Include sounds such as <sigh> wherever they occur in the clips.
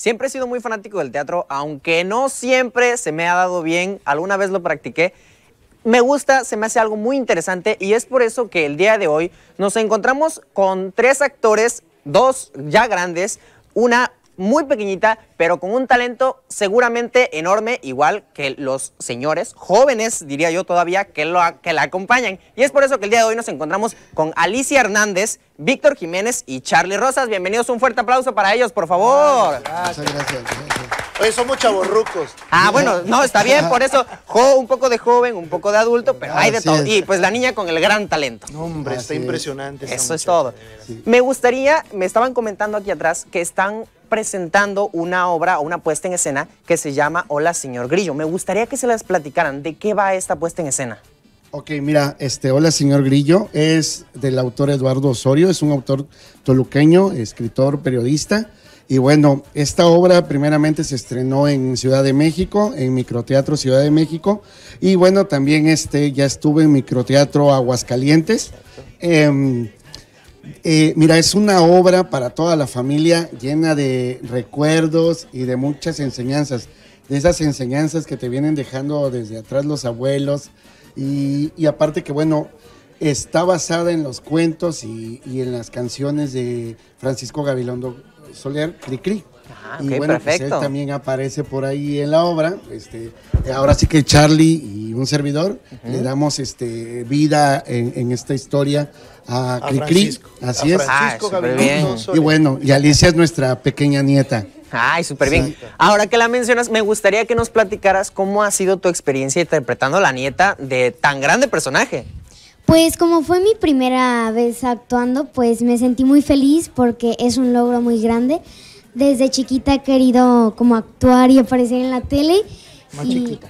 Siempre he sido muy fanático del teatro, aunque no siempre se me ha dado bien, alguna vez lo practiqué. Me gusta, se me hace algo muy interesante y es por eso que el día de hoy nos encontramos con tres actores, dos ya grandes, una muy pequeñita, pero con un talento seguramente enorme, igual que los señores jóvenes, diría yo todavía, que, lo, que la acompañan. Y es por eso que el día de hoy nos encontramos con Alicia Hernández, Víctor Jiménez y Charlie Rosas. Bienvenidos, un fuerte aplauso para ellos, por favor. Muchas gracias. gracias. Oye, somos chavorrucos. Ah, bueno, no, está bien, por eso, un poco de joven, un poco de adulto, pero hay de todo. Y pues la niña con el gran talento. No, hombre, está impresionante. Eso es todo. Me gustaría, me estaban comentando aquí atrás que están presentando una obra o una puesta en escena que se llama Hola Señor Grillo. Me gustaría que se las platicaran de qué va esta puesta en escena. Ok, mira, este, hola señor Grillo, es del autor Eduardo Osorio, es un autor toluqueño, escritor, periodista. Y bueno, esta obra primeramente se estrenó en Ciudad de México, en Microteatro Ciudad de México. Y bueno, también este, ya estuve en Microteatro Aguascalientes. Em, eh, mira, es una obra para toda la familia llena de recuerdos y de muchas enseñanzas, de esas enseñanzas que te vienen dejando desde atrás los abuelos. Y, aparte que, bueno, está basada en los cuentos y, en las canciones de Francisco Gabilondo Soler Cricri. Ah, y bueno, Pues también aparece por ahí en la obra. Este, eh, ahora sí que Charlie y un servidor le damos este, vida en, esta historia a, a Así es. Ah, y bueno, y Alicia es nuestra pequeña nieta. Ay, súper bien. Ahora que la mencionas, me gustaría que nos platicaras cómo ha sido tu experiencia interpretando la nieta de tan grande personaje. Pues como fue mi primera vez actuando, pues me sentí muy feliz porque es un logro muy grande desde chiquita he querido como actuar y aparecer en la tele. chiquita.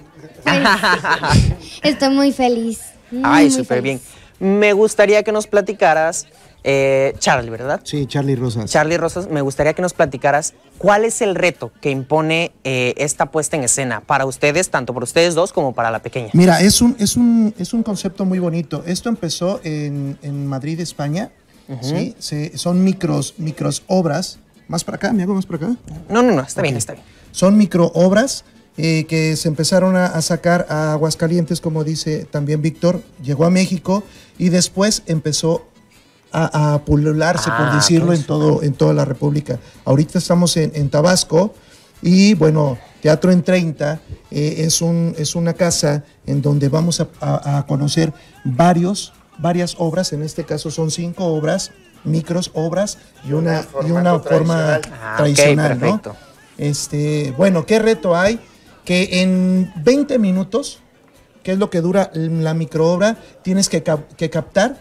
estoy muy feliz. Ay, súper bien. Me gustaría que nos platicaras, eh, Charlie, ¿verdad? Sí, Charlie Rosas. Charlie Rosas, me gustaría que nos platicaras cuál es el reto que impone eh, esta puesta en escena para ustedes, tanto para ustedes dos como para la pequeña. Mira, es un, es un, es un concepto muy bonito. Esto empezó en, Madrid, España. son micros, micros obras ¿Más para acá? ¿Me hago más para acá? No, no, no, está bien, está bien. Son microobras obras eh, que se empezaron a, sacar a Aguascalientes, como dice también Víctor, llegó a México y después empezó a, pulularse, por ah, decirlo, pues. en, todo, en toda la República. Ahorita estamos en, Tabasco y bueno, Teatro en 30 eh, es, un, es una casa en donde vamos a, conocer varios, varias obras, en este caso son cinco obras micros obras y una, una forma ah, tradicional, ¿no? Este, bueno, ¿qué reto hay? Que en 20 minutos, que es lo que dura la microobra, tienes que, captar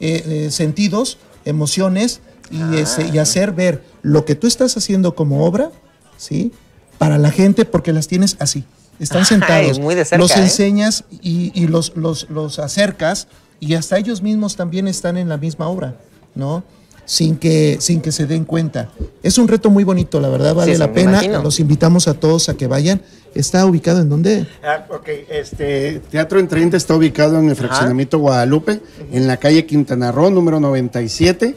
eh, eh, sentidos, emociones ah. este, y, hacer ver lo que tú estás haciendo como obra, ¿sí? Para la gente, porque las tienes así. Están <laughs> sentados. los ¿eh? enseñas y, los, los, los acercas y hasta ellos mismos también están en la misma obra. ¿no? Sin que, sin que se den cuenta. Es un reto muy bonito, la verdad vale la pena. Los invitamos a todos a que vayan. ¿Está ubicado en dónde? Ah, ok, este, Teatro en 30 está ubicado en el fraccionamiento Guadalupe, en la calle Quintana Roo, número 97.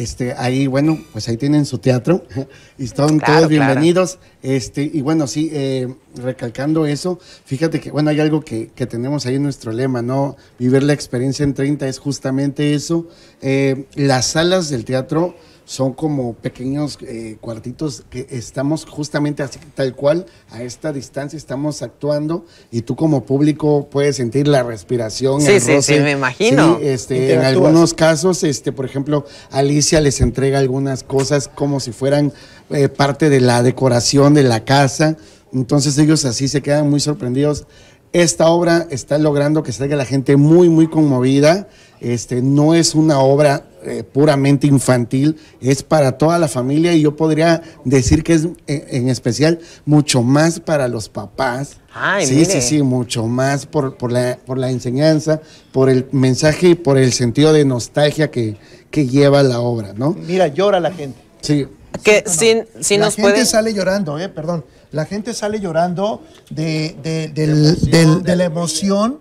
este, ahí, bueno, pues ahí tienen su teatro <laughs> y están todos bienvenidos. Este, y bueno, sí, eh, recalcando eso, fíjate que, bueno, hay algo que, tenemos ahí en nuestro lema, ¿no? Vivir la experiencia en 30 es justamente eso. Eh, las salas del teatro son como pequeños eh, cuartitos que estamos justamente así, tal cual, a esta distancia estamos actuando y tú como público puedes sentir la respiración. Sí, sí, sí, me imagino. Este, en algunos casos, este, por ejemplo, Alicia les entrega algunas cosas como si fueran eh, parte de la decoración de la casa. Entonces ellos así se quedan muy sorprendidos esta obra está logrando que salga la gente muy, muy conmovida. Este, no es una obra eh, puramente infantil, es para toda la familia y yo podría decir que es eh, en, especial mucho más para los papás. sí, sí, sí, mucho más por, por, la, por la enseñanza, por el mensaje y por el sentido de nostalgia que, lleva la obra, ¿no? Mira, llora la gente. Sí. Que sí, la gente sale llorando, eh, perdón. La gente sale llorando de, de, la emoción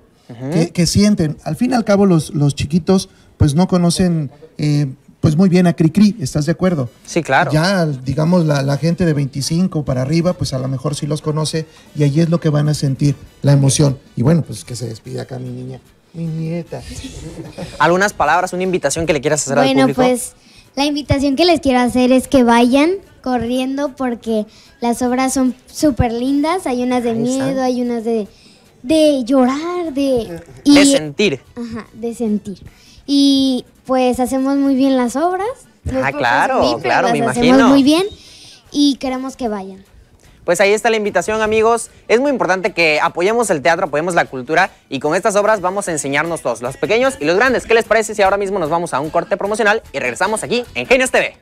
que, sienten. Al fin y al cabo, los, los chiquitos pues no conocen eh, pues muy bien a Cricri, ¿estás de acuerdo? Sí, claro. Ya, digamos, la, la, gente de 25 para arriba, pues a lo mejor sí los conoce y ahí es lo que van a sentir, la emoción. Y bueno, pues que se despide acá mi niña, mi nieta. <laughs> ¿Algunas palabras, una invitación que le quieras hacer al público? Bueno, pues la invitación que les quiero hacer es que vayan, corriendo porque las obras son súper lindas. Hay unas de miedo, hay unas de, llorar, de... sentir. Ajá, de sentir. Y pues hacemos muy bien las obras. ah, claro, claro, hacemos muy bien y queremos que vayan. Pues ahí está la invitación, amigos. Es muy importante que apoyemos el teatro, apoyemos la cultura y con estas obras vamos a enseñarnos todos, los pequeños y los grandes. ¿Qué les parece si ahora mismo nos vamos a un corte promocional y regresamos aquí en Genios TV?